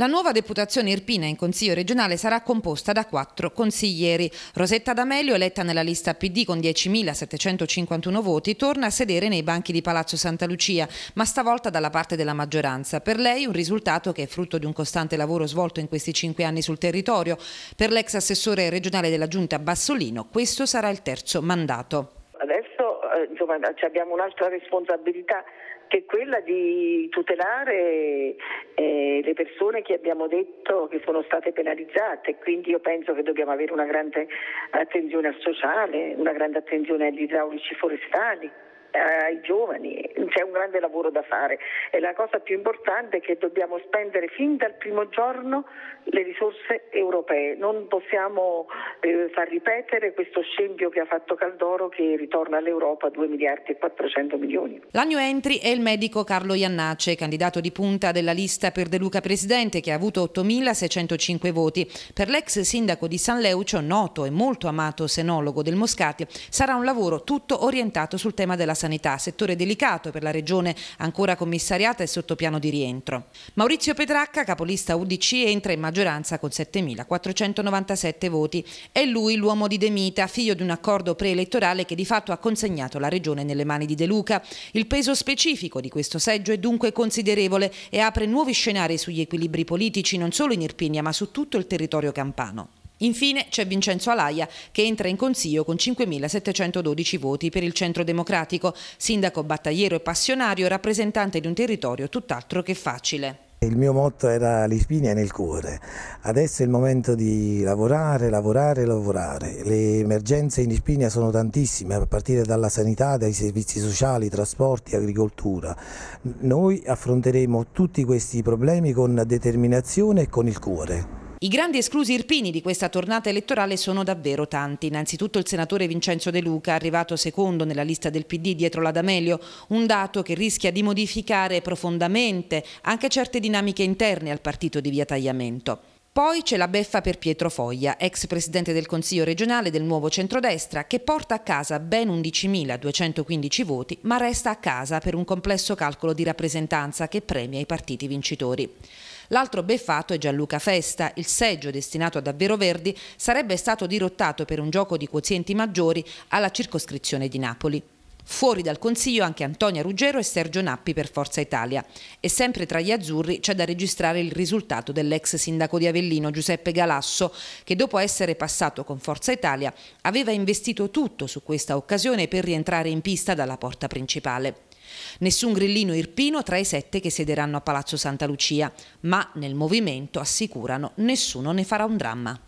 La nuova deputazione irpina in Consiglio regionale sarà composta da quattro consiglieri. Rosetta D'Amelio, eletta nella lista PD con 10.751 voti, torna a sedere nei banchi di Palazzo Santa Lucia, ma stavolta dalla parte della maggioranza. Per lei un risultato che è frutto di un costante lavoro svolto in questi cinque anni sul territorio. Per l'ex assessore regionale della Giunta Bassolino questo sarà il terzo mandato. Adesso eh, insomma, abbiamo un'altra responsabilità che è quella di tutelare le persone che abbiamo detto che sono state penalizzate, quindi io penso che dobbiamo avere una grande attenzione al sociale, una grande attenzione agli idraulici forestali, ai giovani c'è un grande lavoro da fare e la cosa più importante è che dobbiamo spendere fin dal primo giorno le risorse europee, non possiamo eh, far ripetere questo scempio che ha fatto Caldoro che ritorna all'Europa 2 miliardi e 400 milioni. La New Entry è il medico Carlo Iannace, candidato di punta della lista per De Luca Presidente che ha avuto 8.605 voti. Per l'ex sindaco di San Leucio, noto e molto amato senologo del Moscati, sarà un lavoro tutto orientato sul tema della sanità, settore delicato per la della regione ancora commissariata e sotto piano di rientro. Maurizio Petracca, capolista UDC, entra in maggioranza con 7.497 voti. È lui l'uomo di Demita, figlio di un accordo preelettorale che di fatto ha consegnato la regione nelle mani di De Luca. Il peso specifico di questo seggio è dunque considerevole e apre nuovi scenari sugli equilibri politici non solo in Irpinia ma su tutto il territorio campano. Infine c'è Vincenzo Alaia che entra in consiglio con 5.712 voti per il Centro Democratico, sindaco battagliero e passionario, rappresentante di un territorio tutt'altro che facile. Il mio motto era l'Ispinia nel cuore, adesso è il momento di lavorare, lavorare, lavorare. Le emergenze in Ispinia sono tantissime, a partire dalla sanità, dai servizi sociali, trasporti, agricoltura. Noi affronteremo tutti questi problemi con determinazione e con il cuore. I grandi esclusi irpini di questa tornata elettorale sono davvero tanti. Innanzitutto il senatore Vincenzo De Luca, arrivato secondo nella lista del PD dietro la D'Amelio, un dato che rischia di modificare profondamente anche certe dinamiche interne al partito di via tagliamento. Poi c'è la beffa per Pietro Foglia, ex presidente del Consiglio regionale del nuovo centrodestra, che porta a casa ben 11.215 voti, ma resta a casa per un complesso calcolo di rappresentanza che premia i partiti vincitori. L'altro beffato è Gianluca Festa. Il seggio destinato a Davvero Verdi sarebbe stato dirottato per un gioco di quozienti maggiori alla circoscrizione di Napoli. Fuori dal Consiglio anche Antonia Ruggero e Sergio Nappi per Forza Italia. E sempre tra gli azzurri c'è da registrare il risultato dell'ex sindaco di Avellino Giuseppe Galasso, che dopo essere passato con Forza Italia aveva investito tutto su questa occasione per rientrare in pista dalla porta principale. Nessun grillino irpino tra i sette che siederanno a Palazzo Santa Lucia, ma nel movimento assicurano nessuno ne farà un dramma.